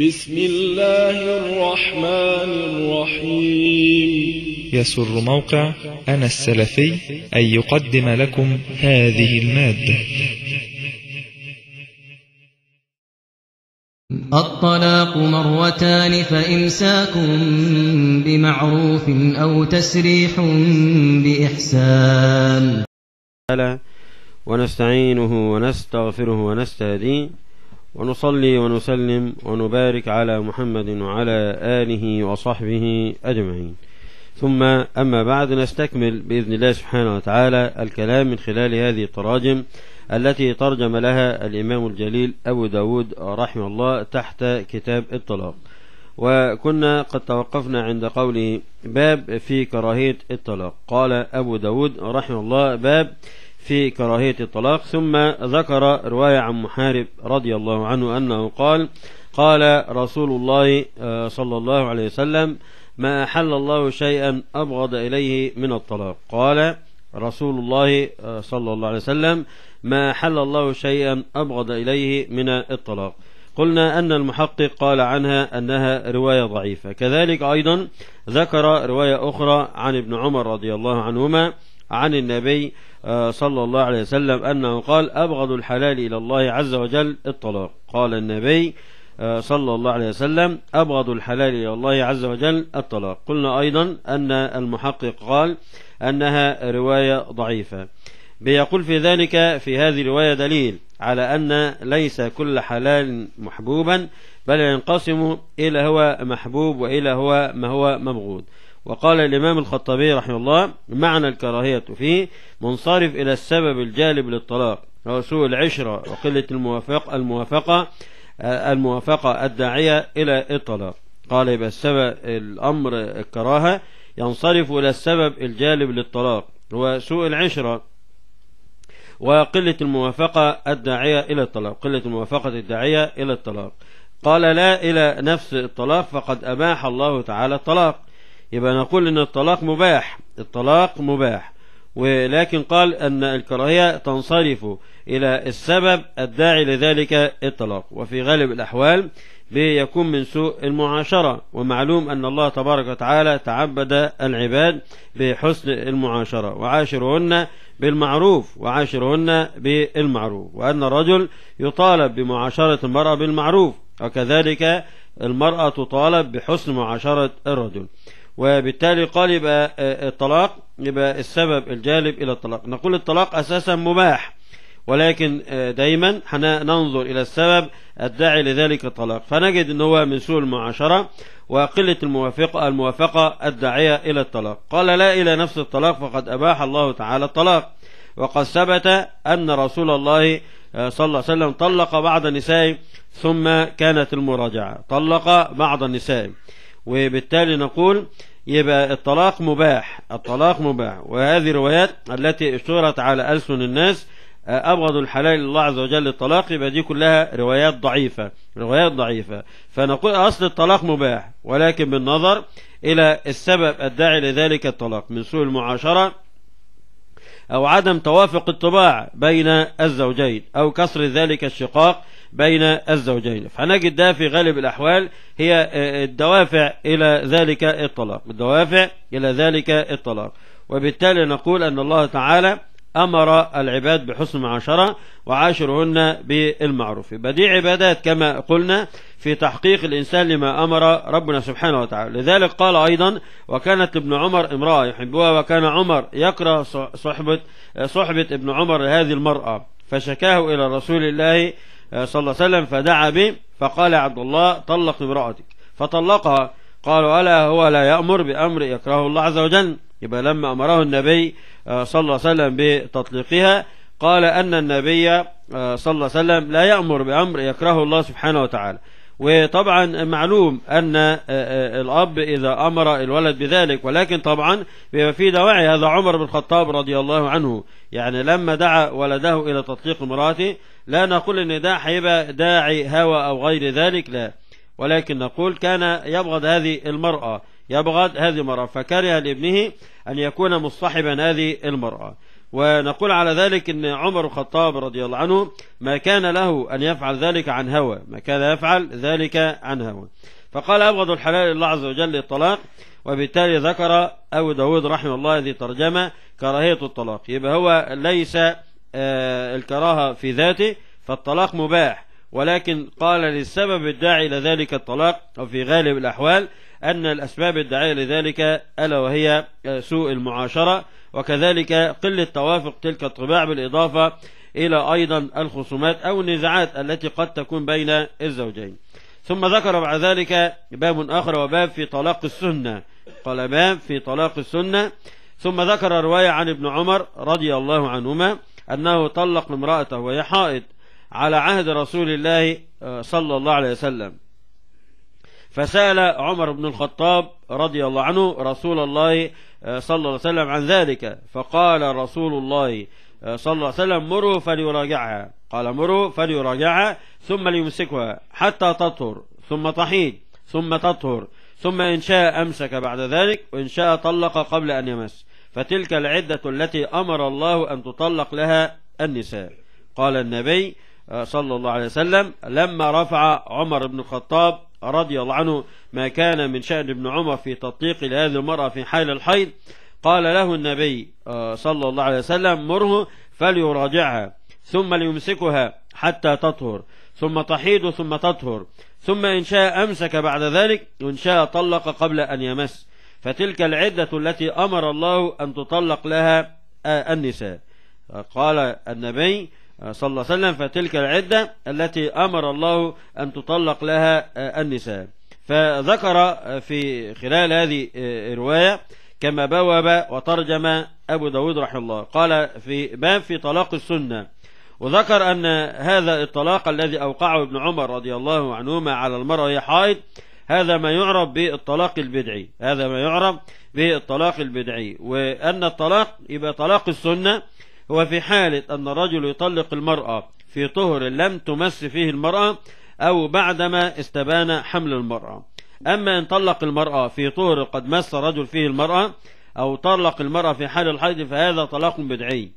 بسم الله الرحمن الرحيم يسر موقع أنا السلفي أن يقدم لكم هذه المادة الطلاق مرتان فإمساك بمعروف أو تسريح بإحسان ونستعينه ونستغفره ونستهديه ونصلي ونسلم ونبارك على محمد وعلى آله وصحبه أجمعين ثم أما بعد نستكمل بإذن الله سبحانه وتعالى الكلام من خلال هذه التراجم التي ترجم لها الإمام الجليل أبو داود رحمه الله تحت كتاب الطلاق وكنا قد توقفنا عند قوله باب في كراهية الطلاق قال أبو داود رحمه الله باب في كراهية الطلاق ثم ذكر رواية عن محارب رضي الله عنه أنه قال قال رسول الله آه، صلى الله عليه وسلم ما أحل الله شيئا أبغض إليه من الطلاق قال رسول الله آه، صلى الله عليه وسلم ما أحل الله شيئا أبغض إليه من الطلاق قلنا أن المحقق قال عنها أنها رواية ضعيفة كذلك أيضا ذكر رواية أخرى عن ابن عمر رضي الله عنهما عن النبي آه، صلى الله عليه وسلم أنه قال أبغض الحلال إلى الله عز وجل الطلاق قال النبي آه، صلى الله عليه وسلم أبغض الحلال إلى الله عز وجل الطلاق قلنا أيضا أن المحقق قال أنها رواية ضعيفة بيقول في ذلك في هذه الرواية دليل على أن ليس كل حلال محبوبا بل ينقسم إلى هو محبوب وإلى هو ما هو مبغوض وقال الإمام الخطابي رحمه الله معنى الكراهية فيه منصرف إلى السبب الجالب للطلاق هو سوء العشرة وقلة الموافق الموافقة الموافقة الداعية إلى الطلاق قال يبقى السبب الأمر الكراهة ينصرف إلى السبب الجالب للطلاق هو سوء العشرة وقلة الموافقة الداعية إلى الطلاق قلة الموافقة الداعية إلى الطلاق قال لا إلى نفس الطلاق فقد أباح الله تعالى الطلاق يبقى نقول ان الطلاق مباح الطلاق مباح ولكن قال أن الكراهية تنصرف إلى السبب الداعي لذلك الطلاق وفي غالب الأحوال بيكون من سوء المعاشرة ومعلوم أن الله تبارك وتعالى تعبد العباد بحسن المعاشرة وعاشرهن بالمعروف وعاشرهن بالمعروف وأن الرجل يطالب بمعاشرة المرأة بالمعروف وكذلك المرأة تطالب بحسن معاشرة الرجل وبالتالي قال يبقى آه، آه، الطلاق يبقى السبب الجالب إلى الطلاق نقول الطلاق أساسا مباح ولكن آه، دايما ننظر إلى السبب الداعي لذلك الطلاق فنجد أنه هو من سوء المعاشرة وقلة الموافقة, الموافقة الداعية إلى الطلاق قال لا إلى نفس الطلاق فقد أباح الله تعالى الطلاق وقد ثبت أن رسول الله صلى الله عليه وسلم طلق بعض النساء ثم كانت المراجعة طلق بعض النساء وبالتالي نقول يبقى الطلاق مباح الطلاق مباح وهذه الروايات التي اشتهرت على ألسن الناس آه، أبغض الحلال الله عز وجل الطلاق يبقى دي كلها روايات ضعيفة روايات ضعيفة فنقول أصل الطلاق مباح ولكن بالنظر إلى السبب الداعي لذلك الطلاق من سوء المعاشرة أو عدم توافق الطباع بين الزوجين أو كسر ذلك الشقاق بين الزوجين فنجد ده في غالب الأحوال هي آه، الدوافع إلى ذلك الطلاق الدوافع إلى ذلك الطلاق وبالتالي نقول أن الله تعالى أمر العباد بحسن معاشرة وعاشرهن بالمعروف يبقى دي عبادات كما قلنا في تحقيق الإنسان لما أمر ربنا سبحانه وتعالى لذلك قال أيضا وكانت ابن عمر امرأة يحبها وكان عمر يكره صحبة, صحبة ابن عمر هذه المرأة فشكاه إلى رسول الله صلى الله عليه وسلم فدعا به فقال عبد الله طلق امرأتك فطلقها قالوا ألا هو لا يأمر بأمر يكرهه الله عز وجل يبقى لما أمره النبي آه، صلى الله عليه وسلم بتطليقها قال أن النبي آه، صلى الله عليه وسلم لا يأمر بأمر يكرهه الله سبحانه وتعالى وطبعا معلوم أن آه، الأب إذا أمر الولد بذلك ولكن طبعا بما في دواعي هذا عمر بن الخطاب رضي الله عنه يعني لما دعا ولده إلى تطليق امراته لا نقول أن ده هيبقى داعي هوى أو غير ذلك لا ولكن نقول كان يبغض هذه المرأة يبغض هذه المرأة فكره لابنه أن يكون مصطحبا هذه المرأة ونقول على ذلك أن عمر الخطاب رضي الله عنه ما كان له أن يفعل ذلك عن هوى ما كان يفعل ذلك عن هوى فقال أبغض الحلال الله عز وجل الطلاق وبالتالي ذكر أبو داود رحمه الله هذه ترجمة كراهية الطلاق يبقى هو ليس آه، الكراهة في ذاته فالطلاق مباح ولكن قال للسبب الداعي إلى ذلك الطلاق أو في غالب الأحوال أن الأسباب الداعية لذلك ألا وهي آه، سوء المعاشرة وكذلك قلة توافق تلك الطباع بالإضافة إلى أيضا الخصومات أو النزاعات التي قد تكون بين الزوجين ثم ذكر بعد ذلك باب آخر وباب في طلاق السنة قال باب في طلاق السنة ثم ذكر رواية عن ابن عمر رضي الله عنهما أنه طلق امرأته وهي حائض على عهد رسول الله آه، صلى الله عليه وسلم فسأل عمر بن الخطاب رضي الله عنه رسول الله آه، صلى الله عليه وسلم عن ذلك فقال رسول الله آه، صلى الله عليه وسلم مروا فليراجعها قال مروا فليراجعها ثم ليمسكها حتى تطهر ثم تحيد ثم تطهر ثم إن شاء أمسك بعد ذلك وإن شاء طلق قبل أن يمس فتلك العدة التي أمر الله أن تطلق لها النساء قال النبي آه، صلى الله عليه وسلم لما رفع عمر بن الخطاب رضي الله عنه ما كان من شأن ابن عمر في تطليق لهذه المرأة في حال الحيض قال له النبي آه، صلى الله عليه وسلم مره فليراجعها ثم ليمسكها حتى تطهر ثم تحيض ثم تطهر ثم إن شاء أمسك بعد ذلك وإن شاء طلق قبل أن يمس فتلك العدة التي أمر الله أن تطلق لها آه، النساء قال النبي آه، صلى الله عليه وسلم فتلك العدة التي أمر الله أن تطلق لها آه، النساء فذكر آه، في خلال هذه الرواية كما بوب وترجم أبو داود رحمه الله قال في باب في طلاق السنة وذكر أن هذا الطلاق الذي أوقعه ابن عمر رضي الله عنهما على المرأة وهي حائض هذا ما يعرف بالطلاق البدعي هذا ما يعرف بالطلاق البدعي وأن الطلاق يبقى طلاق السنة هو في حالة أن الرجل يطلق المرأة في طهر لم تمس فيه المرأة أو بعدما استبان حمل المرأة أما إن طلق المرأة في طهر قد مس رجل فيه المرأة أو طلق المرأة في حال الحيض فهذا طلاق بدعي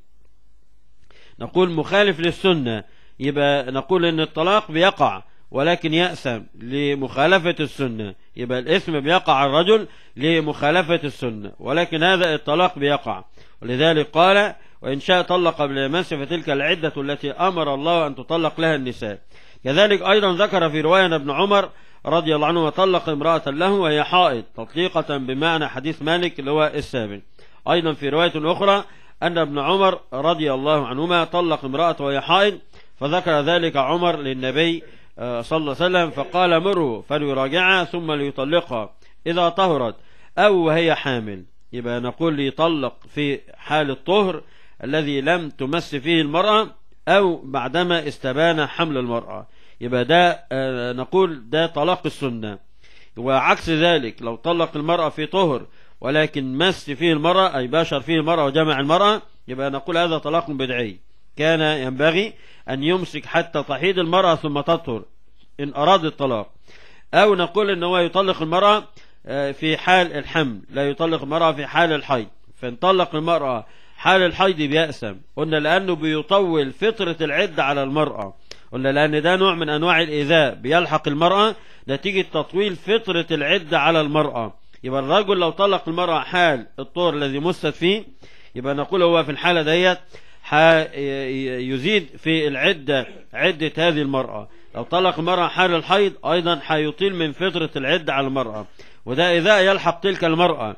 نقول مخالف للسنة يبقى نقول ان الطلاق بيقع ولكن يأسم لمخالفة السنة يبقى الاسم بيقع الرجل لمخالفة السنة ولكن هذا الطلاق بيقع ولذلك قال وإن شاء طلق قبل المسي فتلك العدة التي أمر الله أن تطلق لها النساء كذلك أيضا ذكر في رواية ابن عمر رضي الله عنه وطلق امرأة له وهي حائض تطليقة بمعنى حديث مالك اللي هو السابق أيضا في رواية أخرى أن ابن عمر رضي الله عنهما طلق امرأة وهي حائض فذكر ذلك عمر للنبي آه، صلى الله عليه وسلم فقال مره فليراجعها ثم ليطلقها إذا طهرت أو هي حامل يبقى نقول ليطلق في حال الطهر الذي لم تمس فيه المرأة أو بعدما استبان حمل المرأة يبقى ده آه، نقول ده طلاق السنة وعكس ذلك لو طلق المرأة في طهر ولكن مس فيه المرأة أي باشر فيه المرأة وجمع المرأة يبقى نقول هذا طلاق بدعي كان ينبغي أن يمسك حتى تحيض المرأة ثم تطهر إن أراد الطلاق أو نقول أنه هو يطلق المرأة آه، في حال الحمل لا يطلق المرأة في حال الحيض فإن طلق المرأة حال الحيض بيأسم قلنا لأنه بيطول فطرة العدة على المرأة قلنا لأن ده نوع من أنواع الإيذاء بيلحق المرأة نتيجة تطويل فطرة العدة على المرأة يبقى الرجل لو طلق المرأة حال الطور الذي مست فيه يبقى نقول هو في الحالة ديت يزيد في العدة عدة هذه المرأة لو طلق المرأة حال الحيض أيضا حيطيل من فطرة العدة على المرأة وده إذا يلحق تلك المرأة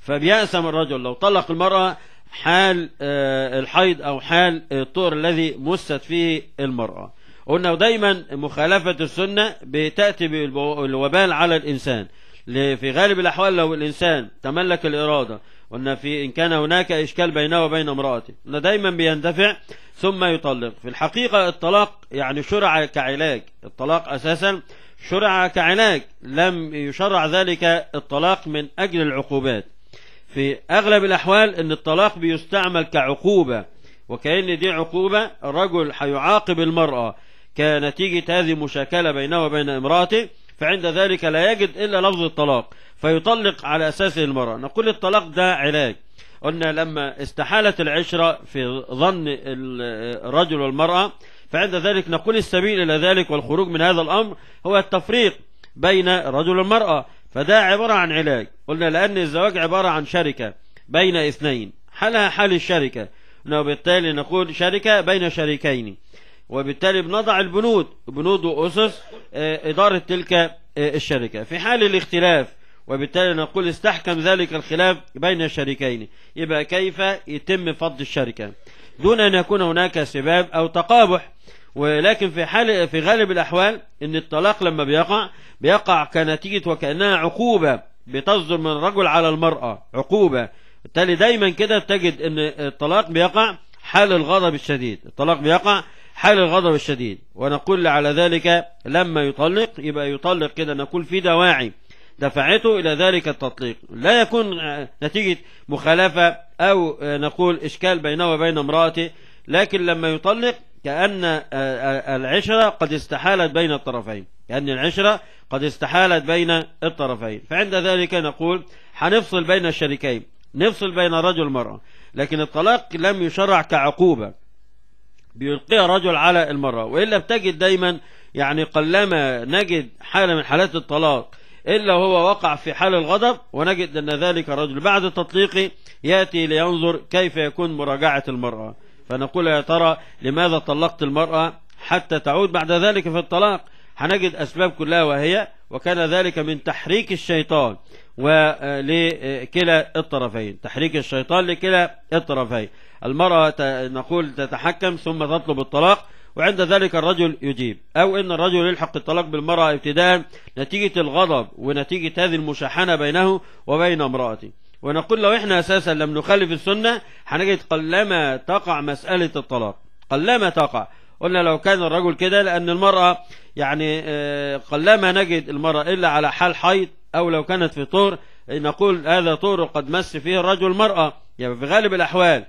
فبيأسم الرجل لو طلق المرأة حال آه، الحيض أو حال الطهر الذي مست فيه المرأة قلنا دايما مخالفة السنة بتأتي بالوبال على الإنسان في غالب الأحوال لو الإنسان تملك الإرادة قلنا في إن كان هناك إشكال بينه وبين امرأته قلنا دايما بيندفع ثم يطلق في الحقيقة الطلاق يعني شرع كعلاج الطلاق أساسا شرع كعلاج لم يشرع ذلك الطلاق من أجل العقوبات في أغلب الأحوال أن الطلاق بيستعمل كعقوبة وكأن دي عقوبة الرجل هيعاقب المرأة كنتيجة هذه مشاكلة بينه وبين امرأته فعند ذلك لا يجد إلا لفظ الطلاق فيطلق على أساس المرأة نقول الطلاق ده علاج قلنا لما استحالت العشرة في ظن الرجل والمرأة فعند ذلك نقول السبيل إلى ذلك والخروج من هذا الأمر هو التفريق بين الرجل والمرأة فده عبارة عن علاج قلنا لأن الزواج عبارة عن شركة بين اثنين حالها حال الشركة وبالتالي نقول شركة بين شريكين وبالتالي بنضع البنود بنود وأسس آه، إدارة تلك آه، الشركة في حال الاختلاف وبالتالي نقول استحكم ذلك الخلاف بين الشريكين يبقى كيف يتم فض الشركة دون أن يكون هناك سباب أو تقابح ولكن في حال في غالب الأحوال إن الطلاق لما بيقع بيقع كنتيجة وكأنها عقوبة بتصدر من الرجل على المرأة عقوبة بالتالي دايما كده تجد إن الطلاق بيقع حال الغضب الشديد الطلاق بيقع حال الغضب الشديد ونقول على ذلك لما يطلق يبقى يطلق كده نقول في دواعي دفعته إلى ذلك التطليق لا يكون نتيجة مخالفة أو نقول إشكال بينه وبين امرأته لكن لما يطلق كأن العشرة قد استحالت بين الطرفين كأن العشرة قد استحالت بين الطرفين فعند ذلك نقول حنفصل بين الشريكين نفصل بين الرجل والمرأة لكن الطلاق لم يشرع كعقوبة بيلقيها الرجل على المرأة وإلا بتجد دايما يعني قلما نجد حالة من حالات الطلاق إلا هو وقع في حال الغضب ونجد أن ذلك الرجل بعد تطليقه يأتي لينظر كيف يكون مراجعة المرأة فنقول يا ترى لماذا طلقت المرأة حتى تعود بعد ذلك في الطلاق هنجد أسباب كلها وهي وكان ذلك من تحريك الشيطان ولكلا آه، الطرفين تحريك الشيطان لكلا الطرفين المرأة نقول تتحكم ثم تطلب الطلاق وعند ذلك الرجل يجيب أو أن الرجل يلحق الطلاق بالمرأة ابتداء نتيجة الغضب ونتيجة هذه المشاحنة بينه وبين امرأته ونقول لو احنا اساسا لم نخالف السنة هنجد قلما تقع مسألة الطلاق قلما تقع قلنا لو كان الرجل كده لأن المرأة يعني آه، قلما نجد المرأة إلا على حال حيض أو لو كانت في طور نقول هذا طور قد مس فيه الرجل المرأة يعني في غالب الأحوال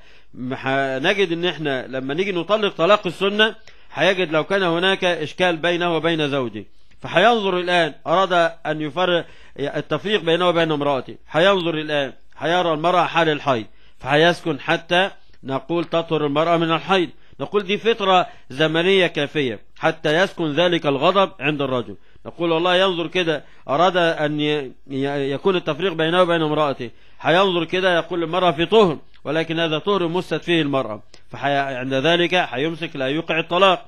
نجد ان احنا لما نيجي نطلق طلاق السنة هيجد لو كان هناك إشكال بينه وبين زوجه فهينظر الآن أراد أن يفرق التفريق بينه وبين امرأته هينظر الآن حيرى المرأة حال الحيض فهيسكن حتى نقول تطهر المرأة من الحيض نقول دي فترة زمنية كافية حتى يسكن ذلك الغضب عند الرجل نقول والله ينظر كده أراد أن يكون التفريق بينه وبين امرأته حينظر كده يقول المرأة في طهر ولكن هذا طهر مست فيه المرأة فعند ذلك حيمسك لا يوقع الطلاق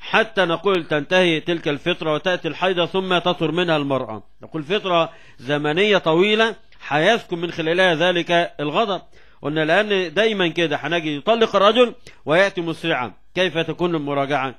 حتى نقول تنتهي تلك الفترة وتأتي الحيضة ثم تطهر منها المرأة نقول فترة زمنية طويلة هيسكن من خلالها ذلك الغضب قلنا لأن دايما كده هنجي يطلق الرجل ويأتي مسرعا كيف تكون المراجعة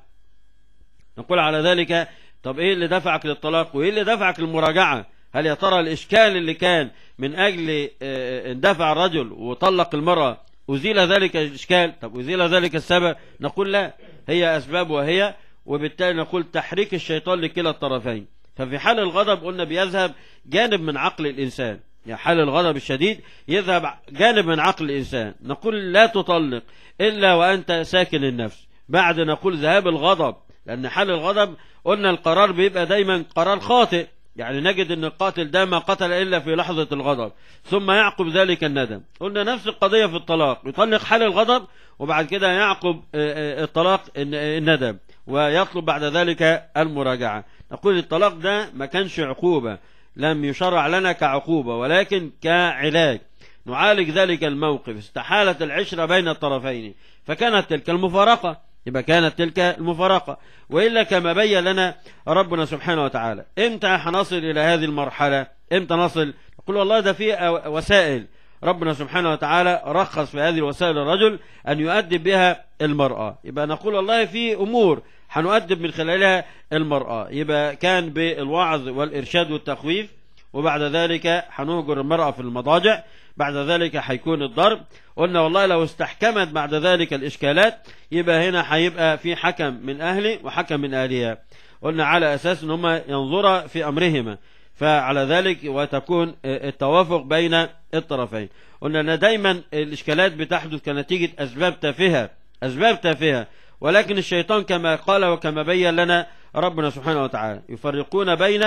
نقول على ذلك طب ايه اللي دفعك للطلاق وايه اللي دفعك للمراجعة هل يا ترى الاشكال اللي كان من اجل آه، آه، اندفع الرجل وطلق المرأة أزيل ذلك الإشكال طب أزيل ذلك السبب نقول لا هي أسباب وهي وبالتالي نقول تحريك الشيطان لكلا الطرفين ففي حال الغضب قلنا بيذهب جانب من عقل الإنسان حال الغضب الشديد يذهب جانب من عقل الإنسان نقول لا تطلق إلا وأنت ساكن النفس بعد نقول ذهاب الغضب لأن حال الغضب قلنا القرار بيبقى دايما قرار خاطئ يعني نجد أن القاتل ده ما قتل إلا في لحظة الغضب ثم يعقب ذلك الندم قلنا نفس القضية في الطلاق يطلق حال الغضب وبعد كده يعقب آه، آه، الطلاق الندم ويطلب بعد ذلك المراجعة نقول الطلاق ده ما كانش عقوبة لم يشرع لنا كعقوبة ولكن كعلاج نعالج ذلك الموقف استحالت العشرة بين الطرفين فكانت تلك المفارقة يبقى كانت تلك المفارقة وإلا كما بين لنا ربنا سبحانه وتعالى إمتى حنصل إلى هذه المرحلة إمتى نصل قل والله ده في وسائل ربنا سبحانه وتعالى رخص في هذه الوسائل الرجل أن يؤدب بها المرأة يبقى نقول والله في أمور هنؤدب من خلالها المرأة يبقى كان بالوعظ والإرشاد والتخويف وبعد ذلك هنهجر المرأة في المضاجع بعد ذلك هيكون الضرب قلنا والله لو استحكمت بعد ذلك الإشكالات يبقى هنا هيبقى في حكم من أهلي وحكم من أهلها قلنا على أساس أن هما ينظرا في أمرهما فعلى ذلك وتكون التوافق بين الطرفين قلنا أن دايما الإشكالات بتحدث كنتيجة أسباب تافهة أسباب تافهة ولكن الشيطان كما قال وكما بين لنا ربنا سبحانه وتعالى يفرقون بين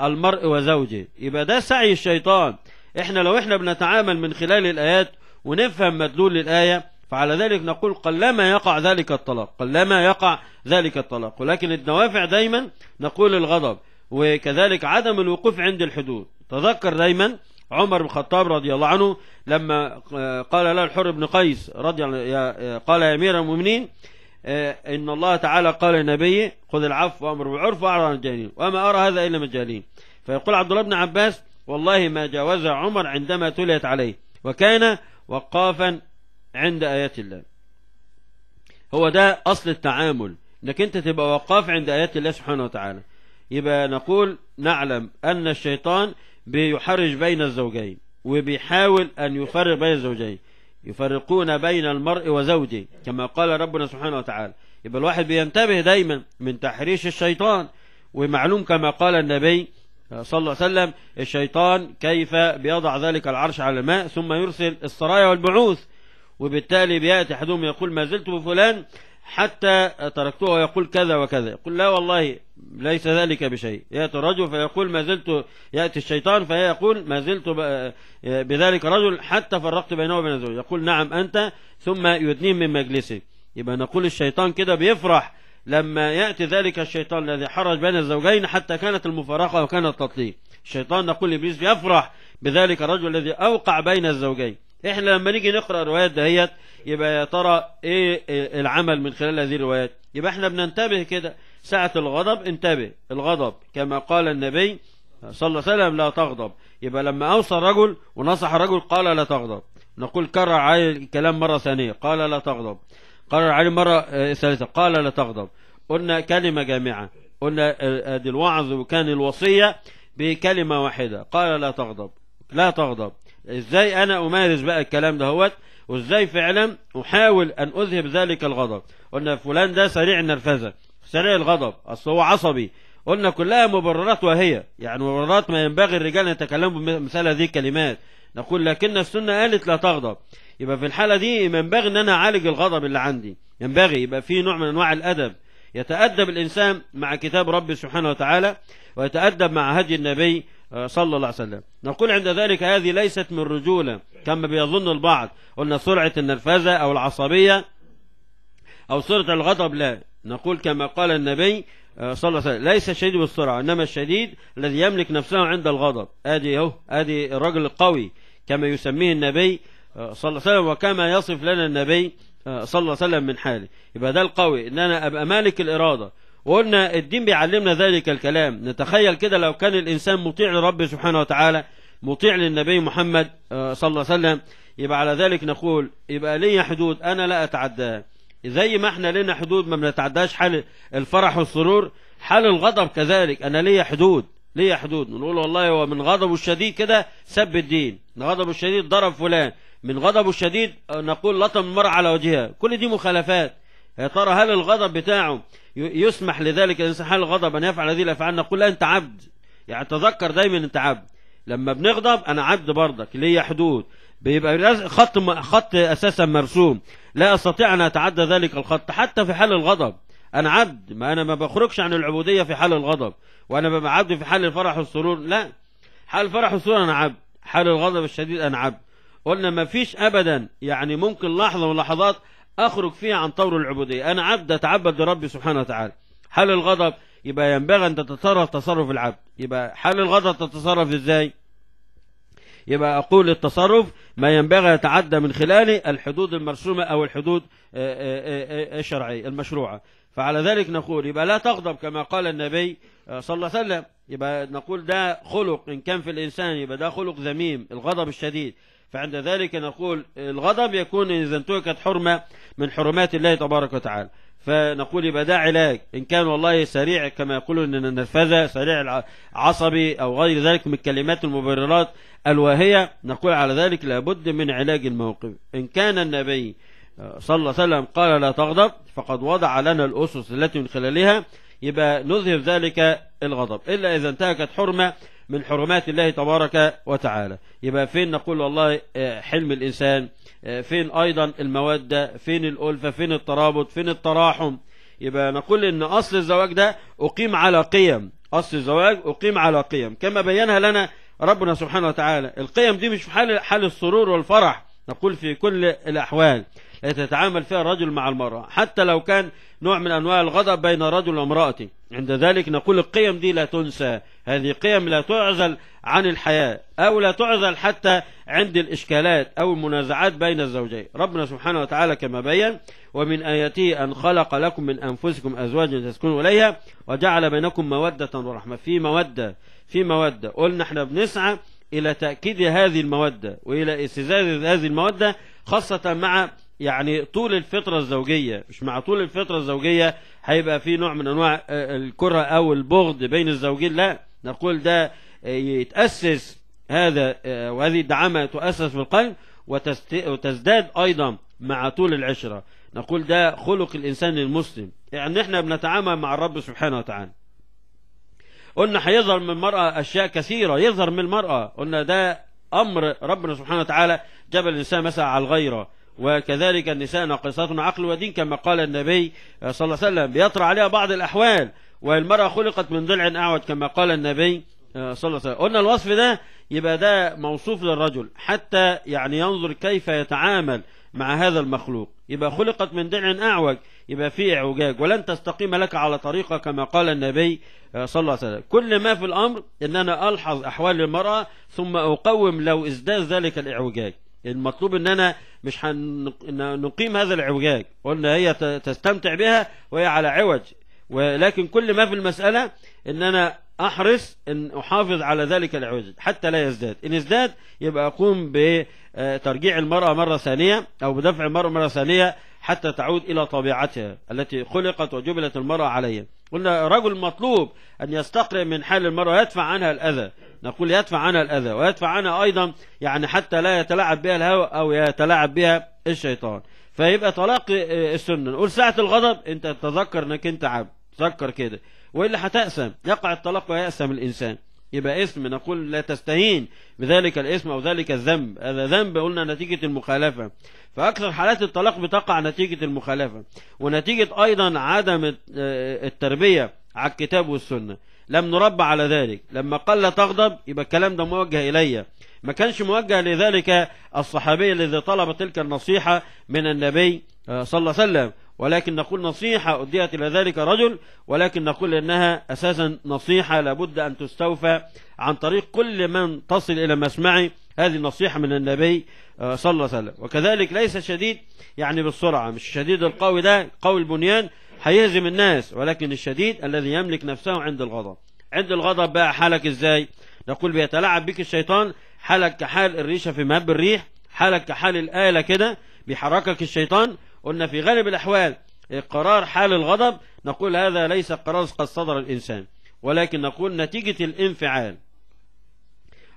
المرء وزوجه يبقى ده سعي الشيطان احنا لو احنا بنتعامل من خلال الآيات ونفهم مدلول الآية فعلى ذلك نقول قلما يقع ذلك الطلاق قلما يقع ذلك الطلاق ولكن الدوافع دايما نقول الغضب وكذلك عدم الوقوف عند الحدود تذكر دايما عمر بن الخطاب رضي الله عنه لما قال له الحر بن قيس رضي قال يا امير المؤمنين إيه، إن الله تعالى قال لنبيه خذ العفو وأمر بالعرف وأعرض عن الجاهلين وما أرى هذا إلا مجانين فيقول عبد الله بن عباس والله ما جاوز عمر عندما تليت عليه وكان وقافا عند آيات الله هو ده أصل التعامل انك انت تبقى وقاف عند آيات الله سبحانه وتعالى يبقى نقول نعلم أن الشيطان بيحرج بين الزوجين وبيحاول أن يفرق بين الزوجين يفرقون بين المرء وزوجه كما قال ربنا سبحانه وتعالى يبقى الواحد بينتبه دايما من تحريش الشيطان ومعلوم كما قال النبي صلى الله عليه وسلم الشيطان كيف بيضع ذلك العرش على الماء ثم يرسل السرايا والبعوث وبالتالي بيأتي أحدهم يقول ما زلت بفلان حتى تركته ويقول كذا وكذا يقول لا والله ليس ذلك بشيء يأتي الرجل فيقول ما زلت يأتي الشيطان فيقول ما زلت بذلك رجل حتى فرقت بينه وبين زوجته يقول نعم أنت ثم يدنيه من مجلسه يبقى نقول الشيطان كده بيفرح لما يأتي ذلك الشيطان الذي حرج بين الزوجين حتى كانت المفارقة وكان التطليق الشيطان نقول لإبليس يفرح بذلك الرجل الذي أوقع بين الزوجين إحنا لما نيجي نقرأ الروايات دهيت يبقى يا ترى إيه العمل من خلال هذه الروايات يبقى إحنا بننتبه كده ساعة الغضب انتبه الغضب كما قال النبي صلى الله عليه وسلم لا تغضب يبقى لما أوصى الرجل ونصح الرجل قال لا تغضب نقول كرر عليه الكلام مرة ثانية قال لا تغضب قرر عليه مرة آه، ثالثة قال لا تغضب قلنا كلمة جامعة قلنا ادي آه، الوعظ وكان الوصية بكلمة واحدة قال لا تغضب لا تغضب ازاي انا امارس بقى الكلام دهوت وازاي فعلا احاول ان اذهب ذلك الغضب قلنا فلان ده سريع النرفزة سريع الغضب اصل هو عصبي قلنا كلها مبررات وهي يعني مبررات ما ينبغي الرجال ان يتكلموا بمثال هذه الكلمات نقول لكن السنة قالت لا تغضب يبقى في الحالة دي ينبغي ان انا اعالج الغضب اللي عندي ينبغي يبقى في نوع من انواع الادب يتأدب الانسان مع كتاب رب سبحانه وتعالى ويتأدب مع هدي النبي آه، صلى الله عليه وسلم نقول عند ذلك هذه ليست من رجولة كما بيظن البعض قلنا سرعة النرفزة او العصبية او سرعة الغضب لا نقول كما قال النبي آه، صلى الله عليه وسلم ليس الشديد بالسرعة إنما الشديد الذي يملك نفسه عند الغضب أدي أهو أدي الرجل القوي كما يسميه النبي آه، صلى الله عليه وسلم وكما يصف لنا النبي آه، صلى الله عليه وسلم من حاله يبقى ده القوي ان انا ابقى مالك الاراده وقلنا الدين بيعلمنا ذلك الكلام نتخيل كده لو كان الانسان مطيع لرب سبحانه وتعالى مطيع للنبي محمد آه، صلى الله عليه وسلم يبقى على ذلك نقول يبقى لي حدود انا لا اتعداها زي ما احنا لنا حدود ما بنتعداش حال الفرح والسرور حال الغضب كذلك انا ليا حدود ليا حدود نقول والله هو من غضبه الشديد كده سب الدين من غضبه الشديد ضرب فلان من غضبه الشديد نقول لطم المرء على وجهها كل دي مخالفات يا ترى هل الغضب بتاعه يسمح لذلك الإنسان هل الغضب أن يفعل هذه الأفعال نقول لا أنت عبد يعني تذكر دايما أنت عبد لما بنغضب أنا عبد برضك ليا حدود بيبقى خط خط أساسا مرسوم لا أستطيع أن أتعدى ذلك الخط حتى في حال الغضب أنا عبد ما أنا ما بخرجش عن العبودية في حال الغضب وأنا ببقى عبد في حال الفرح والسرور لا حال الفرح والسرور أنا عبد حال الغضب الشديد أنا عبد قلنا ما فيش أبدا يعني ممكن لحظة من لحظات أخرج فيها عن طور العبودية أنا عبد أتعبد لربي سبحانه وتعالى حال الغضب يبقى ينبغي أن تتصرف تصرف العبد يبقى حال الغضب تتصرف إزاي يبقى أقول التصرف ما ينبغي يتعدى من خلاله الحدود المرسومة أو الحدود آه، آه، آه، الشرعية المشروعة فعلى ذلك نقول يبقى لا تغضب كما قال النبي صلى الله عليه وسلم يبقى نقول ده خلق إن كان في الإنسان يبقى ده خلق ذميم الغضب الشديد فعند ذلك نقول الغضب يكون إذا انتهكت حرمة من حرمات الله تبارك وتعالى فنقول يبقى ده علاج إن كان والله سريع كما يقولون أن النرفزة سريع العصبي أو غير ذلك من الكلمات المبررات الواهية نقول على ذلك لابد من علاج الموقف إن كان النبي صلى الله عليه وسلم قال لا تغضب فقد وضع لنا الأسس التي من خلالها يبقى نذهب ذلك الغضب إلا إذا انتهكت حرمة من حرمات الله تبارك وتعالى يبقى فين نقول والله آه، حلم الإنسان آه، فين أيضا المودة فين الألفة فين الترابط فين التراحم يبقى نقول ان أصل الزواج ده أقيم على قيم أصل الزواج أقيم على قيم كما بينها لنا ربنا سبحانه وتعالى القيم دي مش في حال, حال السرور والفرح نقول في كل الأحوال التي تتعامل فيها الرجل مع المرأة حتى لو كان نوع من أنواع الغضب بين رجل وامرأته عند ذلك نقول القيم دي لا تنسى هذه قيم لا تعزل عن الحياة أو لا تعزل حتى عند الإشكالات أو المنازعات بين الزوجين ربنا سبحانه وتعالى كما بين ومن آياته أن خلق لكم من أنفسكم أزواجا تسكنوا إليها وجعل بينكم مودة ورحمة في مودة في مودة قلنا احنا بنسعى إلى تأكيد هذه المودة وإلى استزادة هذه المودة خاصة مع يعني طول الفترة الزوجية مش مع طول الفترة الزوجية هيبقى في نوع من أنواع آه، الكرة أو البغض بين الزوجين لا نقول ده آه، يتأسس هذا آه، وهذه الدعامة تؤسس في القلب وتزداد أيضا مع طول العشرة نقول ده خلق الإنسان المسلم يعني احنا بنتعامل مع الرب سبحانه وتعالى قلنا هيظهر من المرأة أشياء كثيرة يظهر من المرأة قلنا ده أمر ربنا سبحانه وتعالى جبل النساء مثلا على الغيرة وكذلك النساء ناقصات عقل ودين كما قال النبي صلى الله عليه وسلم بيطرى عليها بعض الأحوال والمرأة خلقت من ضلع أعوج كما قال النبي صلى الله عليه وسلم قلنا الوصف ده يبقى ده موصوف للرجل حتى يعني ينظر كيف يتعامل مع هذا المخلوق يبقى خلقت من ضلع أعوج يبقى في اعوجاج ولن تستقيم لك على طريقة كما قال النبي آه، صلى الله عليه وسلم كل ما في الأمر أن أنا ألحظ أحوال المرأة ثم أقوم لو ازداد ذلك الاعوجاج المطلوب ان انا مش هنقيم هذا الاعوجاج قلنا هي تستمتع بها وهي على عوج ولكن كل ما في المسألة ان انا احرص ان احافظ على ذلك الإعوجاج حتى لا يزداد ان ازداد يبقى اقوم بترجيع آه، المرأة مرة ثانية او بدفع المرأة مرة ثانية حتى تعود إلى طبيعتها التي خلقت وجبلت المرأة عليها قلنا رجل مطلوب أن يستقرئ من حال المرأة ويدفع عنها الأذى نقول يدفع عنها الأذى ويدفع عنها أيضا يعني حتى لا يتلاعب بها الهوى أو يتلاعب بها الشيطان فيبقى تلاقي آه، السنة نقول ساعة الغضب أنت تتذكر أنك أنت عبد تذكر كده وإلا هتأسم يقع الطلاق ويأسم الإنسان يبقى اسم نقول لا تستهين بذلك الاسم أو ذلك الذنب هذا ذنب قلنا نتيجة المخالفة فأكثر حالات الطلاق بتقع نتيجة المخالفة ونتيجة أيضا عدم آه، التربية على الكتاب والسنة لم نربى على ذلك لما قال لا تغضب يبقى الكلام ده موجه إلي ما كانش موجه لذلك الصحابي الذي طلب تلك النصيحة من النبي آه، صلى الله عليه وسلم ولكن نقول نصيحة أديت إلى ذلك رجل ولكن نقول أنها أساسا نصيحة لابد أن تستوفى عن طريق كل من تصل إلى مسمعه هذه النصيحة من النبي آه، صلى الله عليه وسلم وكذلك ليس شديد يعني بالسرعة مش الشديد القوي ده قوي البنيان هيهزم الناس ولكن الشديد الذي يملك نفسه عند الغضب عند الغضب بقى حالك ازاي نقول بيتلاعب بك الشيطان حالك كحال الريشة في مهب الريح حالك كحال الآلة كده بيحركك الشيطان قلنا في غالب الأحوال قرار حال الغضب نقول هذا ليس قرار قد صدر الإنسان ولكن نقول نتيجة الانفعال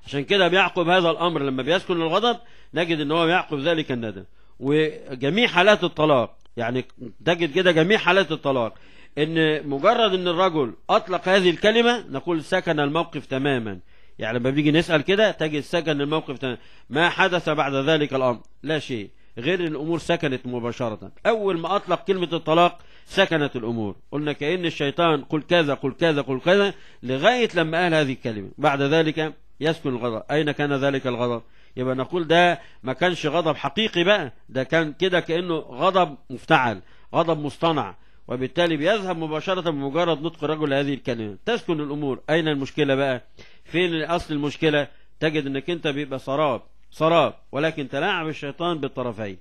عشان كده بيعقب هذا الأمر لما بيسكن الغضب نجد ان هو بيعقب ذلك الندم وجميع حالات الطلاق يعني تجد كده جميع حالات الطلاق ان مجرد ان الرجل اطلق هذه الكلمة نقول سكن الموقف تماما يعني لما بيجي نسأل كده تجد سكن الموقف تماما ما حدث بعد ذلك الأمر لا شيء غير الأمور سكنت مباشرة أول ما أطلق كلمة الطلاق سكنت الأمور قلنا كأن الشيطان قل كذا قل كذا قل كذا لغاية لما قال هذه الكلمة بعد ذلك يسكن الغضب أين كان ذلك الغضب يبقى نقول ده ما كانش غضب حقيقي بقى ده كان كده كأنه غضب مفتعل غضب مصطنع وبالتالي بيذهب مباشرة بمجرد نطق الرجل هذه الكلمة تسكن الأمور أين المشكلة بقى فين أصل المشكلة تجد أنك أنت بيبقى سراب سراب ولكن تلاعب الشيطان بالطرفين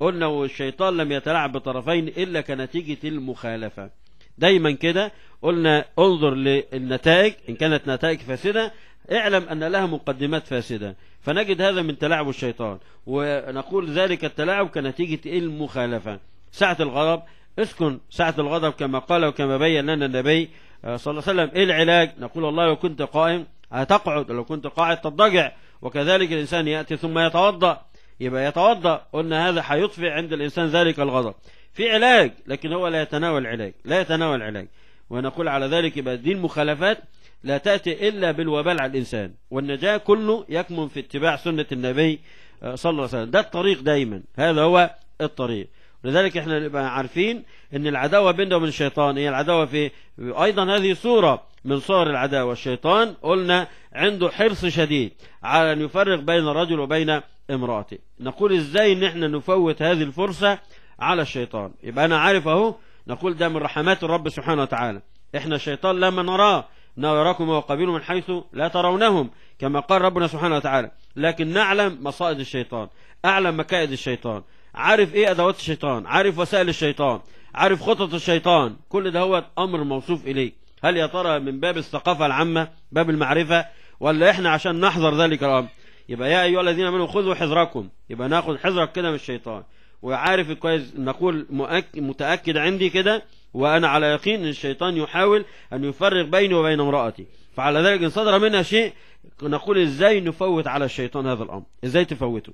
قلنا والشيطان لم يتلاعب بالطرفين إلا كنتيجة المخالفة دايما كده قلنا انظر للنتائج إن كانت نتائج فاسدة اعلم أن لها مقدمات فاسدة فنجد هذا من تلاعب الشيطان ونقول ذلك التلاعب كنتيجة المخالفة ساعة الغضب اسكن ساعة الغضب كما قال وكما بين لنا النبي آه، صلى الله عليه وسلم ايه العلاج نقول الله لو كنت قائم هتقعد لو كنت قاعد تضجع وكذلك الإنسان يأتي ثم يتوضأ يبقى يتوضأ قلنا هذا حيطفي عند الإنسان ذلك الغضب في علاج لكن هو لا يتناول علاج لا يتناول علاج ونقول على ذلك يبقى دي المخالفات لا تأتي إلا بالوبال على الإنسان والنجاة كله يكمن في اتباع سنة النبي آه، صلى الله عليه وسلم ده الطريق دايما هذا هو الطريق لذلك احنا نبقى عارفين ان العداوة بيننا وبين الشيطان هي العداوة في ايضا هذه صورة من صور العداوة الشيطان قلنا عنده حرص شديد على ان يفرق بين الرجل وبين امرأته نقول ازاي ان احنا نفوت هذه الفرصة على الشيطان يبقى انا عارف اهو نقول ده من رحمات الرب سبحانه وتعالى احنا الشيطان لما نراه انه يراكم وقبيله من حيث لا ترونهم كما قال ربنا سبحانه وتعالى لكن نعلم مصائد الشيطان اعلم مكائد الشيطان عارف ايه ادوات الشيطان عارف وسائل الشيطان عارف خطط الشيطان كل ده هو امر موصوف اليه هل يا ترى من باب الثقافة العامة باب المعرفة ولا احنا عشان نحذر ذلك الامر يبقى يا ايها الذين امنوا خذوا حذركم يبقى ناخذ حذرك كده من الشيطان وعارف كويس نقول متاكد عندي كده وانا على يقين ان الشيطان يحاول ان يفرق بيني وبين امراتي فعلى ذلك ان صدر منها شيء نقول ازاي نفوت على الشيطان هذا الامر ازاي تفوته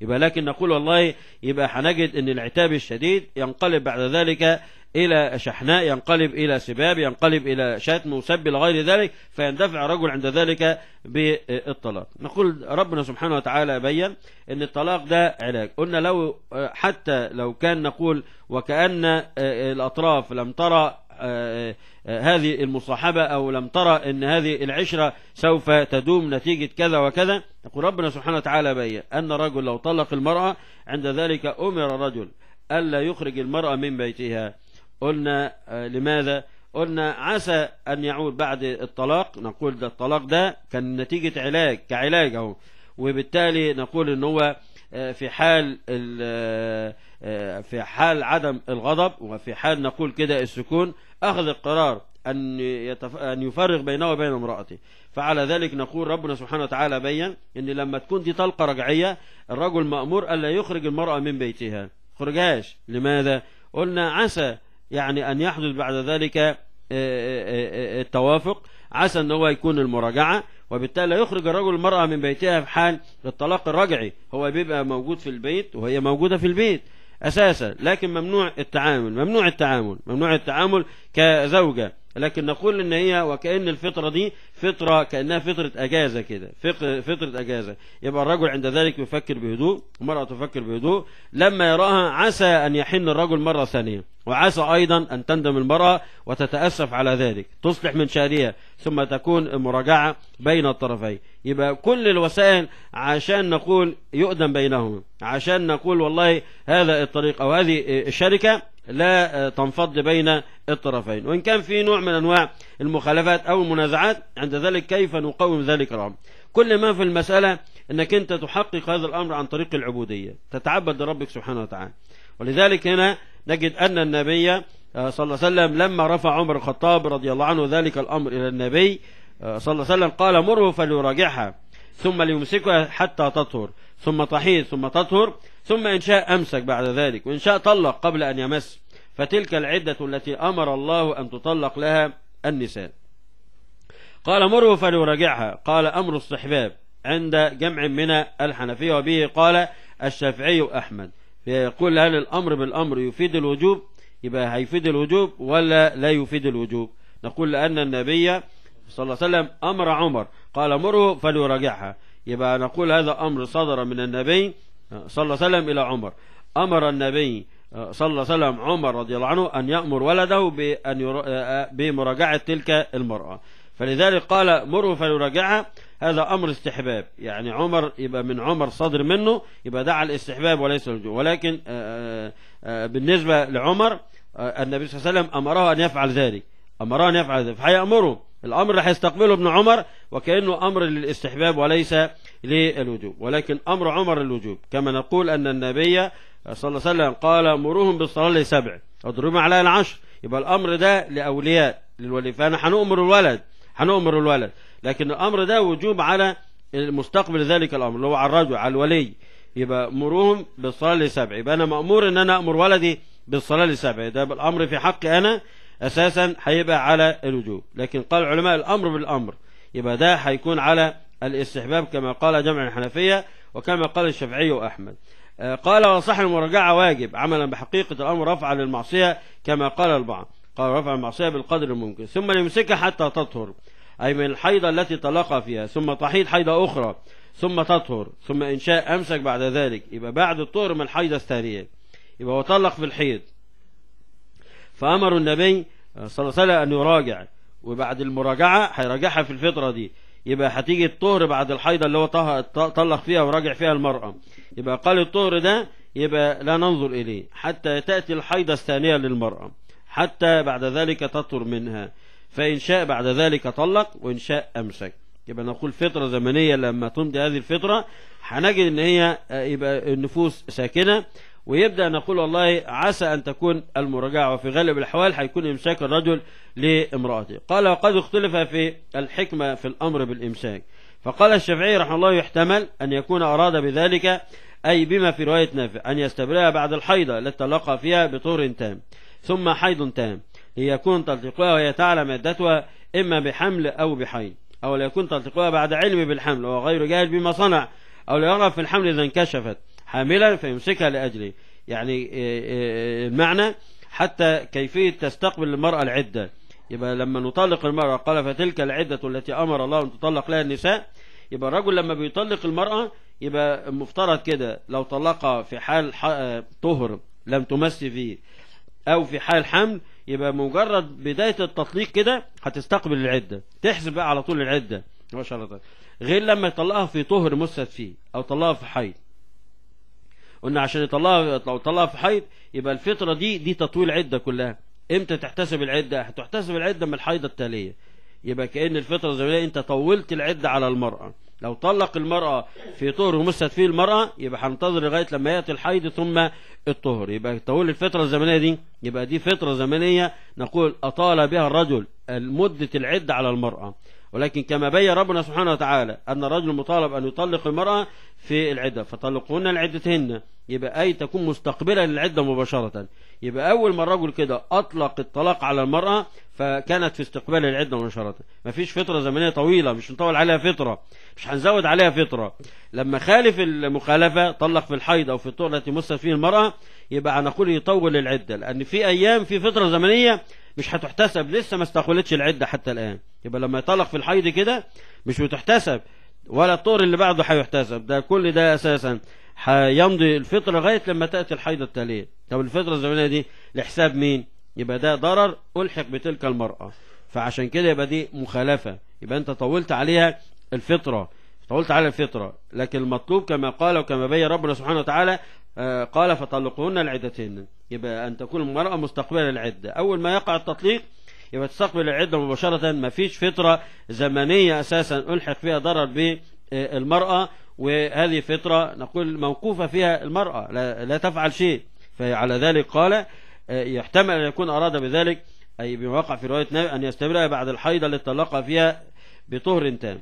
يبقى لكن نقول والله يبقى هنجد ان العتاب الشديد ينقلب بعد ذلك إلى شحناء ينقلب إلى سباب ينقلب إلى شتم وسب لغير ذلك فيندفع الرجل عند ذلك بالطلاق نقول ربنا سبحانه وتعالى بيّن أن الطلاق ده علاج قلنا لو حتى لو كان نقول وكأن الأطراف لم ترى آه، آه، هذه المصاحبة أو لم ترى أن هذه العشرة سوف تدوم نتيجة كذا وكذا يقول ربنا سبحانه وتعالى بيّن أن الرجل لو طلق المرأة عند ذلك أمر الرجل ألا يخرج المرأة من بيتها قلنا آه، لماذا قلنا عسى أن يعود بعد الطلاق نقول ده الطلاق ده كان نتيجة علاج كعلاج أهو وبالتالي نقول أن هو في حال في حال عدم الغضب وفي حال نقول كده السكون أخذ القرار أن, يتف... أن يفرق بينه وبين امرأته فعلى ذلك نقول ربنا سبحانه وتعالى بيّن أن لما تكون دي طلقة رجعية الرجل مأمور ألا يخرج المرأة من بيتها خرجهاش لماذا؟ قلنا عسى يعني أن يحدث بعد ذلك آه، آه، آه، التوافق عسى أن هو يكون المراجعة وبالتالي لا يخرج الرجل المرأة من بيتها في حال الطلاق الرجعي هو بيبقى موجود في البيت وهي موجودة في البيت أساسا لكن ممنوع التعامل ممنوع التعامل ممنوع التعامل كزوجة لكن نقول ان هي وكأن الفطرة دي فطرة كأنها فطرة اجازة كده فطرة اجازة يبقى الرجل عند ذلك يفكر بهدوء المرأة تفكر بهدوء لما يراها عسى ان يحن الرجل مرة ثانية وعسى ايضا ان تندم المرأة وتتأسف على ذلك تصلح من شأنها ثم تكون مراجعة بين الطرفين يبقى كل الوسائل عشان نقول يؤدم بينهما عشان نقول والله هذا الطريق او هذه الشركة لا آه، تنفض بين الطرفين وإن كان في نوع من أنواع المخالفات أو المنازعات عند ذلك كيف نقوم ذلك الأمر كل ما في المسألة أنك أنت تحقق هذا الأمر عن طريق العبودية تتعبد لربك سبحانه وتعالى ولذلك هنا نجد أن النبي آه، صلى الله عليه وسلم لما رفع عمر الخطاب رضي الله عنه ذلك الأمر إلى النبي آه، صلى الله عليه وسلم قال مره فليراجعها ثم ليمسكها حتى تطهر ثم تحيض ثم تطهر ثم إن شاء أمسك بعد ذلك وإن شاء طلق قبل أن يمس فتلك العدة التي أمر الله أن تطلق لها النساء قال مره فليراجعها قال أمر الصحباب عند جمع من الحنفية وبه قال الشافعي أحمد يقول هل الأمر بالأمر يفيد الوجوب يبقى هيفيد الوجوب ولا لا يفيد الوجوب نقول لأن النبي صلى الله عليه وسلم أمر عمر قال مره فليراجعها يبقى نقول هذا أمر صدر من النبي آه، صلى الله عليه وسلم إلى عمر أمر النبي آه، صلى الله عليه وسلم عمر رضي الله عنه أن يأمر ولده بأن ير... آه، بمراجعة تلك المرأة فلذلك قال مره فليراجعها هذا أمر استحباب يعني عمر يبقى من عمر صدر منه يبقى دعا الاستحباب وليس الوجوب ولكن بالنسبة لعمر النبي صلى الله عليه وسلم أمره أن يفعل ذلك أمره أن يفعل ذلك فهيأمره الأمر راح يستقبله ابن عمر وكأنه أمر للاستحباب وليس للوجوب ولكن أمر عمر للوجوب كما نقول أن النبي صلى الله عليه وسلم قال مروهم بالصلاة لسبع اضربهم على العشر يبقى الأمر ده لأولياء للولي فأنا هنؤمر الولد هنؤمر الولد لكن الأمر ده وجوب على المستقبل ذلك الأمر اللي هو على الرجل على الولي يبقى مروهم بالصلاة لسبع يبقى أنا مأمور أن أنا أمر ولدي بالصلاة لسبع ده الامر في حق أنا أساسا هيبقى على الوجوب لكن قال العلماء الأمر بالأمر يبقى ده هيكون على الاستحباب كما قال جمع الحنفية وكما قال الشافعي وأحمد آه، قال وصح المراجعة واجب عملا بحقيقة الأمر رفع للمعصية كما قال البعض قال رفع المعصية بالقدر الممكن ثم يمسكها حتى تطهر أي من الحيضة التي طلق فيها ثم تحيض حيضة أخرى ثم تطهر ثم إن شاء أمسك بعد ذلك يبقى بعد الطهر من الحيضة الثانية يبقى وطلق في الحيض فأمر النبي صلى الله عليه وسلم أن يراجع وبعد المراجعة هيراجعها في الفترة دي يبقى هتيجي الطهر بعد الحيضة اللي هو طلق فيها وراجع فيها المرأة يبقى قال الطهر ده يبقى لا ننظر إليه حتى تأتي الحيضة الثانية للمرأة حتى بعد ذلك تطهر منها فإن شاء بعد ذلك طلق وإن شاء أمسك يبقى نقول فترة زمنية لما تمضي هذه الفترة هنجد ان هي آه، يبقى النفوس ساكنة ويبدأ نقول والله عسى أن تكون المراجعة وفي غالب الأحوال هيكون إمساك الرجل لامرأته قال وقد اختلف في الحكمة في الأمر بالإمساك فقال الشافعي رحمه الله يحتمل أن يكون أراد بذلك أي بما في رواية نافع أن يستبرئها بعد الحيضة التي تلقى فيها بطهر تام ثم حيض تام ليكون تلتقيها وهي تعلم عدتها إما بحمل أو بحيض أو ليكون تلتقيها بعد علم بالحمل وهو غير جاهل بما صنع أو ليرى في الحمل إذا انكشفت حاملا فيمسكها لأجله يعني آه، آه، المعنى حتى كيفية تستقبل المرأة العدة يبقى لما نطلق المرأة قال فتلك العدة التي أمر الله أن تطلق لها النساء يبقى الرجل لما بيطلق المرأة يبقى مفترض كده لو طلقها في حال آه، طهر لم تمس فيه أو في حال حمل يبقى مجرد بداية التطليق كده هتستقبل العدة تحسب بقى على طول العدة ما شاء الله غير لما يطلقها في طهر مست فيه أو طلقها في حيض قلنا عشان يطلعها لو طلعها في حيض يبقى الفطرة دي دي تطويل عدة كلها امتى تحتسب العدة هتحتسب العدة من الحيضة التالية يبقى كأن الفطرة الزمنية انت طولت العدة على المرأة لو طلق المرأة في طهر ومست فيه المرأة يبقى هننتظر لغاية لما يأتي الحيض ثم الطهر يبقى طول الفترة الزمنية دي يبقى دي فترة زمنية نقول أطال بها الرجل مدة العدة على المرأة ولكن كما بين ربنا سبحانه وتعالى أن الرجل مطالب أن يطلق المرأة في العدة فطلقهن العدتهن يبقى أي تكون مستقبلة للعدة مباشرة يبقى أول ما الرجل كده أطلق الطلاق على المرأة فكانت في استقبال العدة مباشرة مفيش فترة زمنية طويلة مش نطول عليها فترة مش هنزود عليها فترة لما خالف المخالفة طلق في الحيض أو في الطهر التي مست فيه المرأة يبقى هنقول يطول العدة لأن في أيام في فترة زمنية مش هتحتسب لسه ما استقبلتش العدة حتى الآن يبقى لما يطلق في الحيض كده مش بتحتسب ولا الطهر اللي بعده هيحتسب ده كل ده أساسا يمضي الفطرة لغاية لما تأتي الحيضة التالية طب الفطرة الزمنية دي لحساب مين يبقى ده ضرر ألحق بتلك المرأة فعشان كده يبقى دي مخالفة يبقى أنت طولت عليها الفطرة طولت على الفطرة لكن المطلوب كما قال وكما بين ربنا سبحانه وتعالى آه، قال فطلقوهن لعدتهن يبقى أن تكون المرأة مستقبلة العدة أول ما يقع التطليق يبقى تستقبل العدة مباشرة ما فيش فطره زمنية أساسا ألحق فيها ضرر بالمرأة وهذه فترة نقول موقوفة فيها المرأة لا, لا تفعل شيء فعلى ذلك قال آه، يحتمل أن يكون أراد بذلك أي بما وقع في رواية نبي أن يستمرها بعد الحيض التي طلقها فيها بطهر تام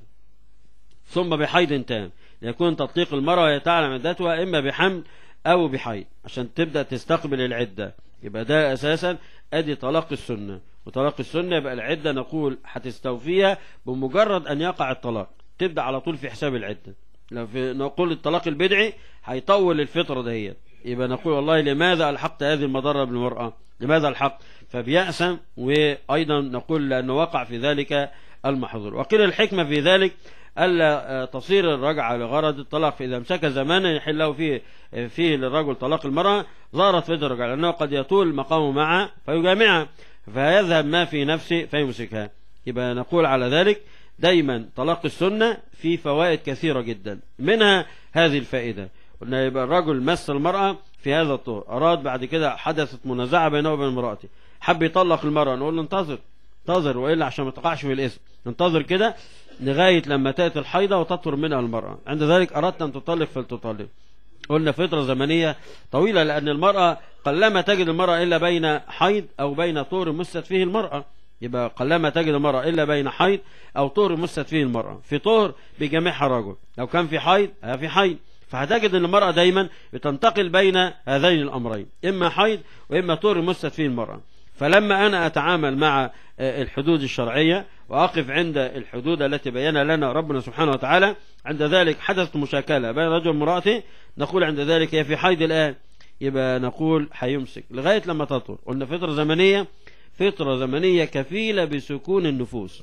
ثم بحيض تام يكون تطليق المرأة وهي تعلم عدتها إما بحمل أو بحيض عشان تبدأ تستقبل العدة يبقى ده أساسا أدي طلاق السنة وطلاق السنة يبقى العدة نقول هتستوفيها بمجرد أن يقع الطلاق تبدأ على طول في حساب العدة لو في نقول الطلاق البدعي هيطول الفطرة دهيت يبقى نقول والله لماذا الحقت هذه المضرة بالمرأة لماذا الحق فبيأسم وأيضا نقول لأنه وقع في ذلك المحظور وقيل الحكمة في ذلك ألا آه، تصير الرجعة لغرض الطلاق فإذا امسك زمانا يحل له فيه, آه، فيه للرجل طلاق المرأة ظهرت فترة الرجعة لأنه قد يطول مقامه معه فيجامعها فيذهب ما في نفسه فيمسكها يبقى نقول على ذلك دايما طلاق السنة في فوائد كثيرة جدا منها هذه الفائدة قلنا يبقى الرجل مس المرأة في هذا الطور أراد بعد كده حدثت منازعة بينه وبين امرأته حب يطلق المرأة نقول له انتظر انتظر وإلا عشان ما تقعش في الاسم انتظر كده لغاية لما تأتي الحيضة وتطهر منها المرأة عند ذلك أردت أن تطلق فلتطلق قلنا فترة زمنية طويلة لأن المرأة قلما تجد المرأة إلا بين حيض أو بين طور مست فيه المرأة يبقى قلما تجد المرأة إلا بين حيض أو طهر مست فيه المرأة في طهر بجميعها رجل لو كان في حيض في حيض فهتجد ان المرأة دايما بتنتقل بين هذين الأمرين إما حيض وإما طهر مست فيه المرأة فلما أنا أتعامل مع آه، الحدود الشرعية وأقف عند الحدود التي بينها لنا ربنا سبحانه وتعالى عند ذلك حدثت مشاكلة بين رجل ومرأته نقول عند ذلك هي في حيض الآن يبقى نقول هيمسك لغاية لما تطهر قلنا فترة زمنية فترة زمنية كفيلة بسكون النفوس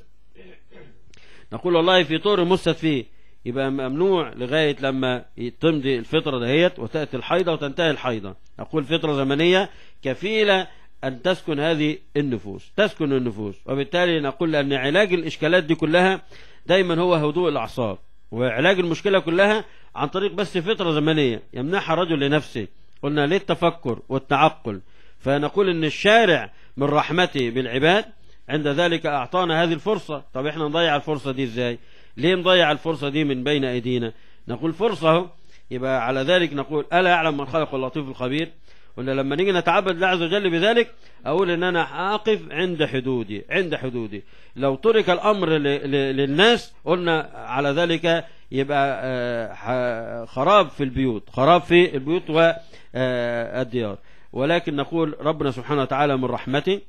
نقول والله في طور مستد فيه يبقى ممنوع لغاية لما تمضي الفطرة دهيت وتأتي الحيضة وتنتهي الحيضة أقول فطرة زمنية كفيلة أن تسكن هذه النفوس تسكن النفوس وبالتالي نقول أن علاج الإشكالات دي كلها دايما هو هدوء الأعصاب وعلاج المشكلة كلها عن طريق بس فطرة زمنية يمنحها رجل لنفسه قلنا للتفكر والتعقل فنقول أن الشارع من رحمته بالعباد عند ذلك أعطانا هذه الفرصة طب احنا نضيع الفرصة دي ازاي ليه نضيع الفرصة دي من بين أيدينا نقول فرصة يبقى على ذلك نقول ألا يعلم من خلق اللطيف الخبير ولا لما نيجي نتعبد الله عز وجل بذلك أقول إن أنا أقف عند حدودي عند حدودي لو ترك الأمر للناس قلنا على ذلك يبقى آه، خراب في البيوت خراب في البيوت والديار آه، ولكن نقول ربنا سبحانه وتعالى من رحمته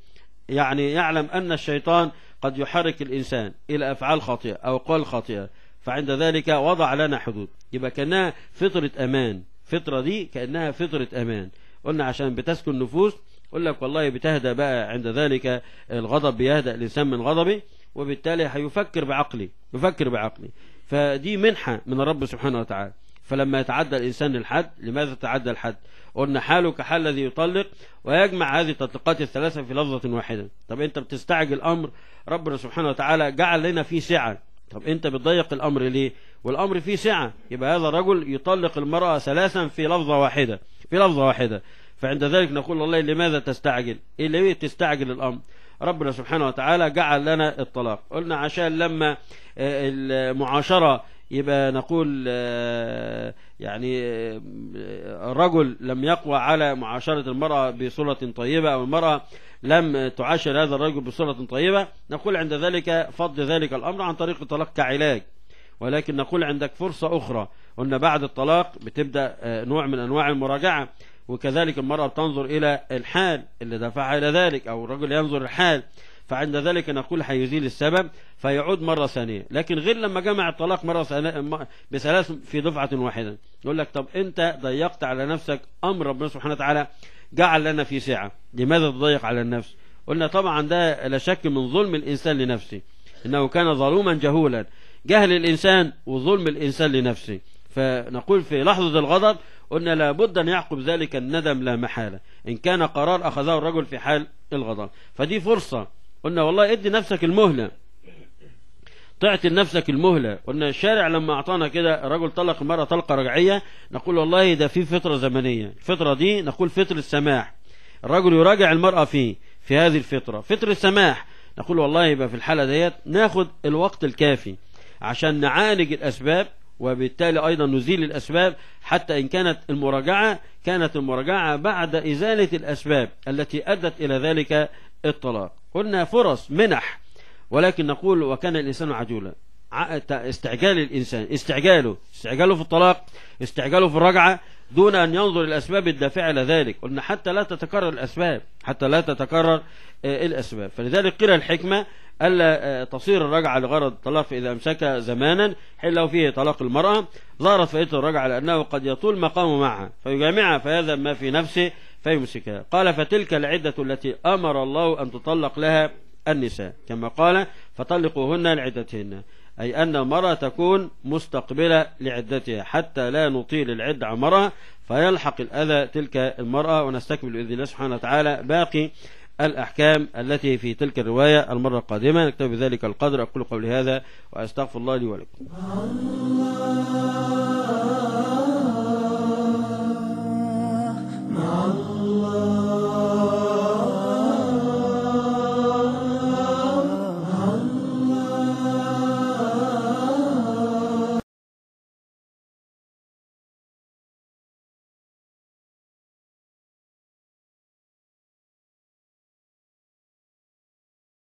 يعني يعلم أن الشيطان قد يحرك الإنسان إلى أفعال خاطئة أو قول خاطئة فعند ذلك وضع لنا حدود يبقى كأنها فطرة أمان فطرة دي كأنها فطرة أمان قلنا عشان بتسكن النفوس قل لك والله بتهدى بقى عند ذلك الغضب بيهدأ الإنسان من غضبه وبالتالي هيفكر بعقلي يفكر بعقلي فدي منحة من الرب سبحانه وتعالى فلما يتعدى الإنسان الحد لماذا تتعدى الحد قلنا حاله كحال الذي يطلق ويجمع هذه التطليقات الثلاثة في لفظة واحدة طب انت بتستعجل امر ربنا سبحانه وتعالى جعل لنا فيه سعة طب انت بتضيق الامر ليه والامر فيه سعة يبقى هذا الرجل يطلق المرأة ثلاثا في لفظة واحدة في لفظة واحدة فعند ذلك نقول الله لماذا تستعجل ايه ليه تستعجل الامر ربنا سبحانه وتعالى جعل لنا الطلاق قلنا عشان لما آه، المعاشرة يبقى نقول آه، يعني الرجل آه، لم يقوى على معاشرة المرأة بصلة طيبة أو المرأة لم تعاشر هذا الرجل بصلة طيبة نقول عند ذلك فض ذلك الأمر عن طريق الطلاق كعلاج ولكن نقول عندك فرصة أخرى قلنا بعد الطلاق بتبدأ نوع من أنواع المراجعة وكذلك المرأة تنظر إلى الحال اللي دفعها إلى ذلك أو الرجل ينظر الحال فعند ذلك نقول حيزيل السبب فيعود مرة ثانية لكن غير لما جمع الطلاق مرة بثلاث في دفعة واحدة يقول لك طب أنت ضيقت على نفسك أمر ربنا سبحانه وتعالى جعل لنا في سعة لماذا تضيق على النفس قلنا طبعا ده لا شك من ظلم الإنسان لنفسه إنه كان ظلوما جهولا جهل الإنسان وظلم الإنسان لنفسه فنقول في لحظة الغضب قلنا لابد أن يعقب ذلك الندم لا محالة إن كان قرار أخذه الرجل في حال الغضب فدي فرصة قلنا والله ادي نفسك المهلة تعطي لنفسك المهلة قلنا الشارع لما أعطانا كده رجل طلق مرة طلقة رجعية نقول والله ده في فترة زمنية الفترة دي نقول فطر السماح الرجل يراجع المرأة فيه في هذه الفترة فطر السماح نقول والله يبقى في الحالة ديت ناخد الوقت الكافي عشان نعالج الأسباب وبالتالي أيضا نزيل الأسباب حتى إن كانت المراجعة كانت المراجعة بعد إزالة الأسباب التي أدت إلى ذلك الطلاق قلنا فرص منح ولكن نقول وكان الإنسان عجولا استعجال الإنسان استعجاله استعجاله في الطلاق استعجاله في الرجعة دون أن ينظر الأسباب الدافعة لذلك قلنا حتى لا تتكرر الأسباب حتى لا تتكرر آه، الأسباب فلذلك قيل الحكمة ألا آه، تصير الرجعة لغرض الطلاق إذا أمسك زمانا حين لو فيه طلاق المرأة ظهرت فائدة الرجعة لأنه قد يطول مقامه معها فيجامعها فهذا ما في نفسه فيمسكها قال فتلك العدة التي أمر الله أن تطلق لها النساء كما قال فطلقوهن لعدتهن أي أن المرأة تكون مستقبلة لعدتها حتى لا نطيل العد عن المرأة فيلحق الأذى تلك المرأة ونستكمل بإذن الله سبحانه وتعالى باقي الأحكام التي في تلك الرواية المرة القادمة نكتب ذلك القدر أقول قبل هذا وأستغفر الله لي ولكم مع الله